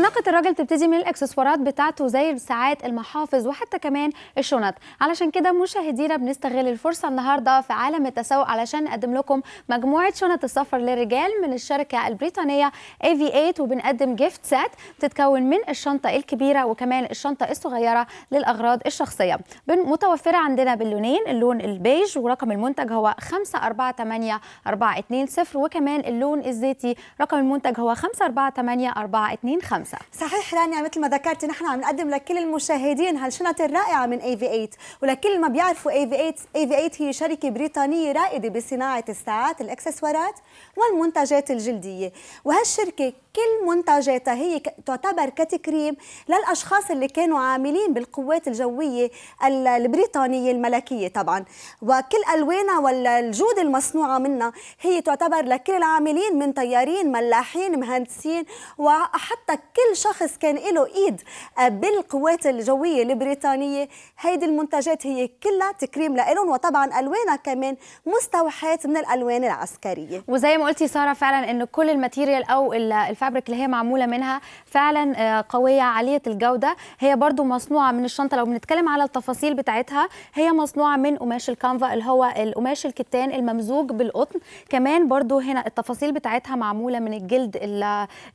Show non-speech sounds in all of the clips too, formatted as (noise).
اناقه الراجل تبتدي من الاكسسوارات بتاعته زي الساعات المحافظ وحتى كمان الشنط علشان كده مشاهدينا بنستغل الفرصه النهارده في عالم التسوق علشان نقدم لكم مجموعه شنط السفر للرجال من الشركه البريطانيه اي في 8 وبنقدم جيفت سات بتتكون من الشنطه الكبيره وكمان الشنطه الصغيره للاغراض الشخصيه متوفره عندنا باللونين اللون البيج ورقم المنتج هو 548420 وكمان اللون الزيتي رقم المنتج هو 548425 المساء صحيح رانيا مثل ما ذكرتي نحن عم نقدم لكل المشاهدين هالشنط الرائعه من اي في 8 ولكل ما بيعرفوا اي في 8 اي في 8 هي شركه بريطانيه رائده بصناعه الساعات الاكسسوارات والمنتجات الجلديه وهالشركه كل منتجاتها هي تعتبر كتكريم للاشخاص اللي كانوا عاملين بالقوات الجويه البريطانيه الملكيه طبعا وكل الوانها والجود المصنوعه منها هي تعتبر لكل العاملين من طيارين ملاحين مهندسين وحتى كل شخص كان له ايد آه، بالقوات الجويه البريطانيه هيدي المنتجات هي كلها تكريم لهم وطبعا الوانها كمان مستوحاه من الالوان العسكريه وزي ما قلتي ساره فعلا انه كل الماتيريال او الفابريك اللي هي معموله منها فعلا آه، قويه عاليه الجوده هي برضو مصنوعه من الشنطه لو بنتكلم على التفاصيل بتاعتها هي مصنوعه من قماش الكانفا اللي هو القماش الكتان الممزوج بالقطن كمان برضو هنا التفاصيل بتاعتها معموله من الجلد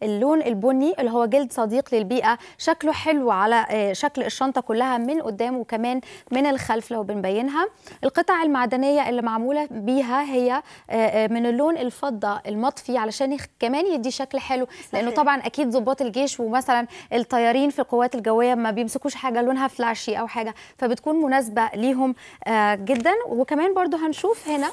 اللون البني اللي هو جلد صديق للبيئه شكله حلو على آه، شكل الشنطه كلها من قدام وكمان من الخلف لو بنبينها القطع المعدنيه اللي معموله بيها هي آه، آه، من اللون الفضه المطفي علشان كمان يدي شكل حلو صحيح. لانه طبعا اكيد ضباط الجيش ومثلا الطيارين في القوات الجويه ما بيمسكوش حاجه لونها فلاشي او حاجه فبتكون مناسبه ليهم جدا وكمان برضو هنشوف هنا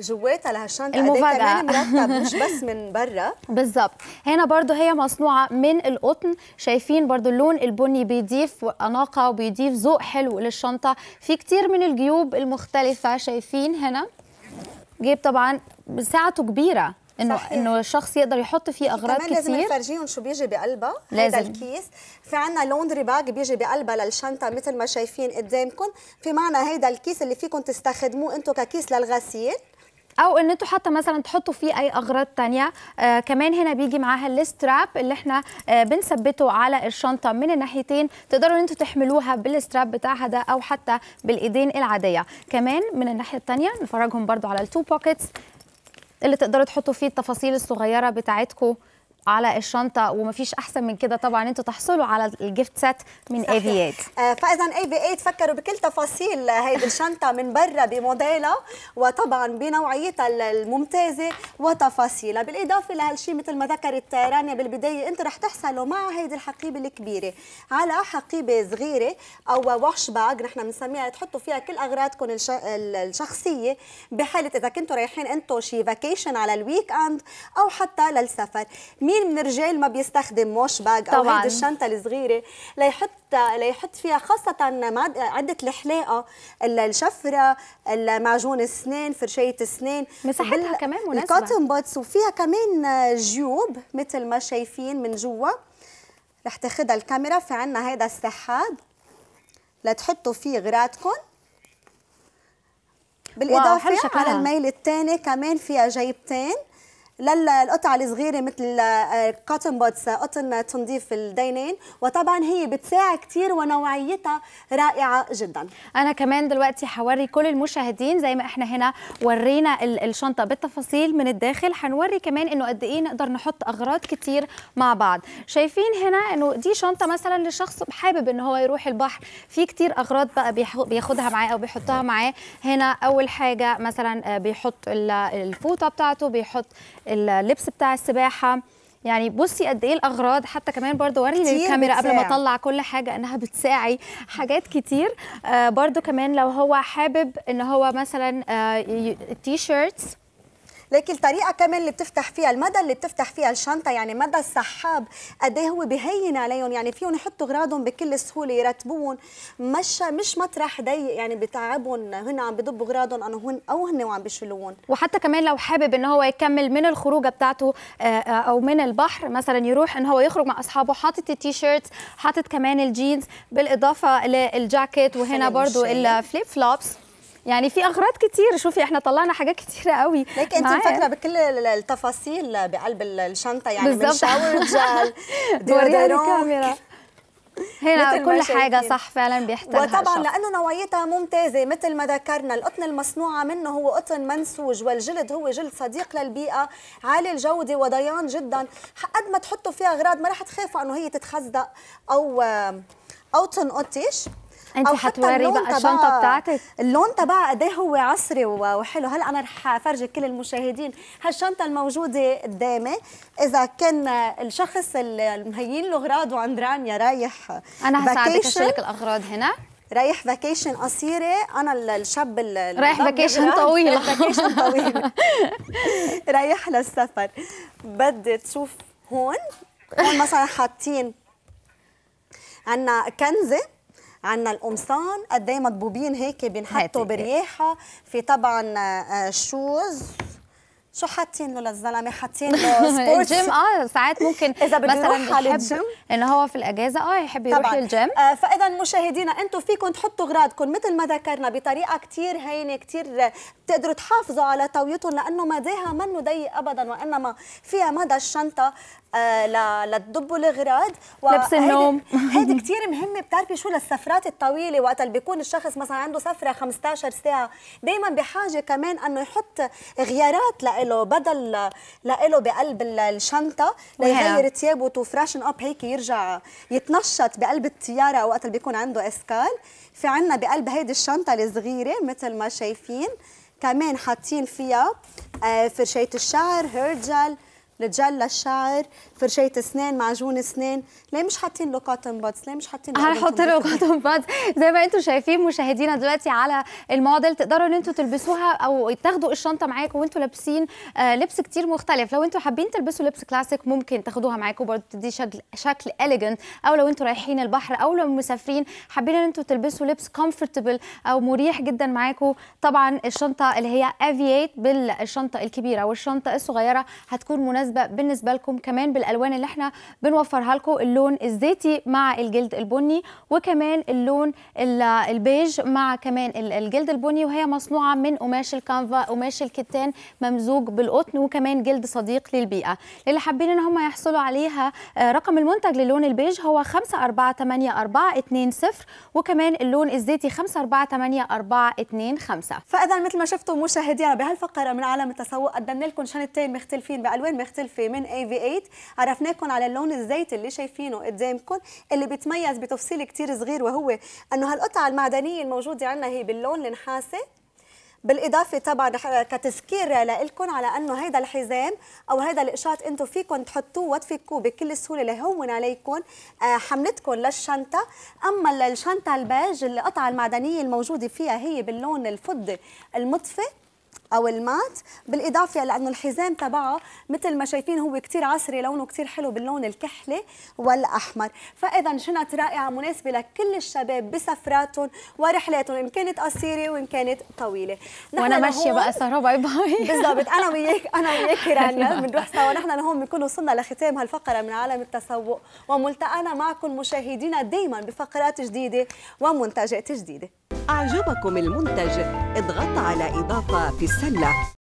جواتها لهالشنطه إيه المفاجأة كمان مرتب (laughs) مش بس من برا بالظبط هنا برضو هي مصنوعه من القطن شايفين برضو اللون البني بيضيف اناقه وبيضيف ذوق حلو للشنطه في كتير من الجيوب المختلفه شايفين هنا جيب طبعا ساعته كبيره انه انه الشخص يقدر يحط فيه اغراض كمان كتير لازم نفرجيهم شو بيجي بقلبها هذا الكيس في عنا لوندري باج بيجي بقلبها للشنطه مثل ما شايفين قدامكم في معنا هيدا الكيس اللي فيكم تستخدموه انتم ككيس للغسيل او ان انتوا حتى مثلا تحطوا فيه اي اغراض تانية آه كمان هنا بيجي معاها الستراب اللي احنا آه بنثبته على الشنطه من الناحيتين تقدروا ان انتوا تحملوها بالستراب بتاعها ده او حتى بالايدين العاديه كمان من الناحيه التانية نفرجهم برضو على التو بوكيتس اللي تقدروا تحطوا فيه التفاصيل الصغيره بتاعتكم على الشنطه وما فيش احسن من كده طبعا انتوا تحصلوا على الجيفت سيت من اي في 8 فاذا اي في 8 فكروا بكل تفاصيل هيدي الشنطه من برا بموديلها وطبعا بنوعيتها الممتازه وتفاصيلها بالاضافه لهالشيء مثل ما ذكرت رانيا بالبدايه انتم رح تحصلوا مع هيدي الحقيبه الكبيره على حقيبه صغيره او واش باج نحن بنسميها تحطوا فيها كل اغراضكم الشخصيه بحاله اذا كنتوا رايحين انتوا شي فاكيشن على الويك اند او حتى للسفر مين من الرجال ما بيستخدم موش باج او هيدي الشنطه الصغيره ليحط ليحط فيها خاصه عده الحلاقه الشفره معجون السنين فرشايه السنين مساحتها بال... كمان مناسبه الكوتن بوتس وفيها كمان جيوب مثل ما شايفين من جوا رح تاخذها الكاميرا في عندنا هذا السحاب لتحطوا فيه غراتكم بالاضافه على الميل الثاني كمان فيها جيبتين للقطع الصغيره مثل كاتن بوتس آه، آه، قطن تنظيف الدينين وطبعا هي بتساع كثير ونوعيتها رائعه جدا انا كمان دلوقتي حوري كل المشاهدين زي ما احنا هنا ورينا الشنطه بالتفاصيل من الداخل حنوري كمان انه قد ايه نقدر نحط اغراض كتير مع بعض شايفين هنا انه دي شنطه مثلا لشخص حابب ان هو يروح البحر في كتير اغراض بقى بياخدها معاه او بيحطها معاه هنا اول حاجه مثلا آه، بيحط الفوطه بتاعته بيحط اللبس بتاع السباحه يعني بصي قد ايه الاغراض حتى كمان برضو وري للكاميرا قبل ما اطلع كل حاجه انها بتساعي حاجات كتير آه برضو كمان لو هو حابب ان هو مثلا آه تي شيرتس لكن الطريقه كمان اللي بتفتح فيها المدى اللي بتفتح فيها الشنطه يعني مدى السحاب قد ايه هو بهين عليهم يعني فيهم يحطوا اغراضهم بكل سهوله يرتبوهم مش مش مطرح ضيق يعني بتعبهم هن عم بضبوا اغراضهم انه هن او هن وعم بيشيلوهم وحتى كمان لو حابب ان هو يكمل من الخروجه بتاعته آه، آه، او من البحر مثلا يروح ان هو يخرج مع اصحابه حاطط التي شيرت حاطط كمان الجينز بالاضافه للجاكيت وهنا برضو الفليب فلوبس يعني في اغراض كتير شوفي احنا طلعنا حاجات كتيره قوي لكن انت فاكره بكل التفاصيل بقلب الشنطه يعني بالزبط. من شاور جل دوريها الكاميرا هنا كل حاجه صح فعلا بيحتاجها وطبعا لانه نوعيتها ممتازه مثل ما ذكرنا القطن المصنوعه منه هو قطن منسوج والجلد هو جلد صديق للبيئه عالي الجوده وضيان جدا قد ما تحطوا فيها اغراض ما راح تخافوا انه هي تتخزق او او تنقطش انت حتوري بقى الشنطه بتاعتك اللون تبعها قد هو عصري وحلو هلا انا رح افرجك كل المشاهدين هالشنطه الموجوده قدامي اذا كان الشخص اللي مهيين له اغراض وعند رانيا رايح انا هساعدك اشيلك الاغراض هنا رايح فاكيشن قصيره انا الشاب رايح فاكيشن طويله فاكيشن طويله رايح للسفر بدي تشوف هون هون مثلا حاطين عنا كنزه عندنا القمصان قد ايه مطبوبين هيك بينحطوا برياحه في طبعا آه، آه، شوز شو حاطين له للزلمه حاطين له (laughs) سبورتس الجيم اه ساعات ممكن اذا بده يروح على الجيم ان هو في الاجازه اه يحب يروح طبعًا. للجيم آه فاذا مشاهدينا انتم فيكم تحطوا اغراضكم مثل ما ذكرنا بطريقه كثير هينه كثير بتقدروا آه، تحافظوا على طويتهم لانه مداها منه ضيق ابدا وانما فيها مدى الشنطه آه، للدب الغراض لبس النوم هيدي (laughs) كثير مهمه بتعرفي شو للسفرات الطويله وقت اللي بيكون الشخص مثلا عنده سفره 15 ساعه دائما بحاجه كمان انه يحط غيارات لإله بدل لإله بقلب الشنطه ليغير ثيابه تو فراشن اب هيك يرجع يتنشط بقلب الطياره وقت اللي بيكون عنده اسكال في عندنا بقلب هيدي الشنطه الصغيره مثل ما شايفين كمان حاطين فيها آه، فرشاه الشعر هيرجل جل رجال للشعر فرشايه اسنان معجون اسنان ليه مش حاطين له كوتن بادز ليه مش حاطين له هنحط له كوتن بادز زي ما انتم شايفين مشاهدينا دلوقتي على الموديل تقدروا ان انتم تلبسوها او تاخدوا الشنطه معاكم وانتم لابسين آه، لبس كتير مختلف لو انتم حابين تلبسوا لبس كلاسيك ممكن تاخدوها معاكم برضه تدي شكل شكل اليجنت او لو انتم رايحين البحر او لو مسافرين حابين ان انتم تلبسوا لبس كومفورتبل او مريح جدا معاكم طبعا الشنطه اللي هي افييت بالشنطه الكبيره والشنطه الصغيره هتكون مناسبه مناسبه بالنسبه لكم كمان بالالوان اللي احنا بنوفرها لكم اللون الزيتي مع الجلد البني وكمان اللون البيج مع كمان الجلد البني وهي مصنوعه من قماش الكانفا قماش الكتان ممزوج بالقطن وكمان جلد صديق للبيئه اللي حابين ان هم يحصلوا عليها آه، رقم المنتج للون البيج هو 5484420 وكمان اللون الزيتي 5484425 فاذا مثل ما شفتوا مشاهدينا بهالفقره من عالم التسوق قدمنا لكم شنطتين مختلفين بالوان مختلفه مختلفه من اي في 8 عرفناكم على اللون الزيت اللي شايفينه قدامكم اللي بيتميز بتفصيل كتير صغير وهو انه هالقطعه المعدنيه الموجوده عندنا هي باللون النحاسي بالاضافه طبعا كتذكير لكم على انه هذا الحزام او هذا القشاط انتم فيكم تحطوه وتفكوه بكل سهوله لهون عليكم آه، حملتكم للشنطه اما الشنطه الباج القطعه المعدنيه الموجوده فيها هي باللون الفضي المطفي او المات بالاضافه لانه الحزام تبعه مثل ما شايفين هو كثير عصري لونه كثير حلو باللون الكحلي والاحمر فاذا شنط رائعه مناسبه لكل الشباب بسفراتهم ورحلاتهم ان كانت قصيره وان كانت طويله وانا ماشيه بقى سهره باي باي بالضبط انا وياك انا وياك رنا أيوة. بنروح سوا نحن لهون بنكون وصلنا لختام هالفقره من عالم التسوق وملتقانا معكم مشاهدينا دائما بفقرات جديده ومنتجات جديده أعجبكم المنتج اضغط على إضافة في السلة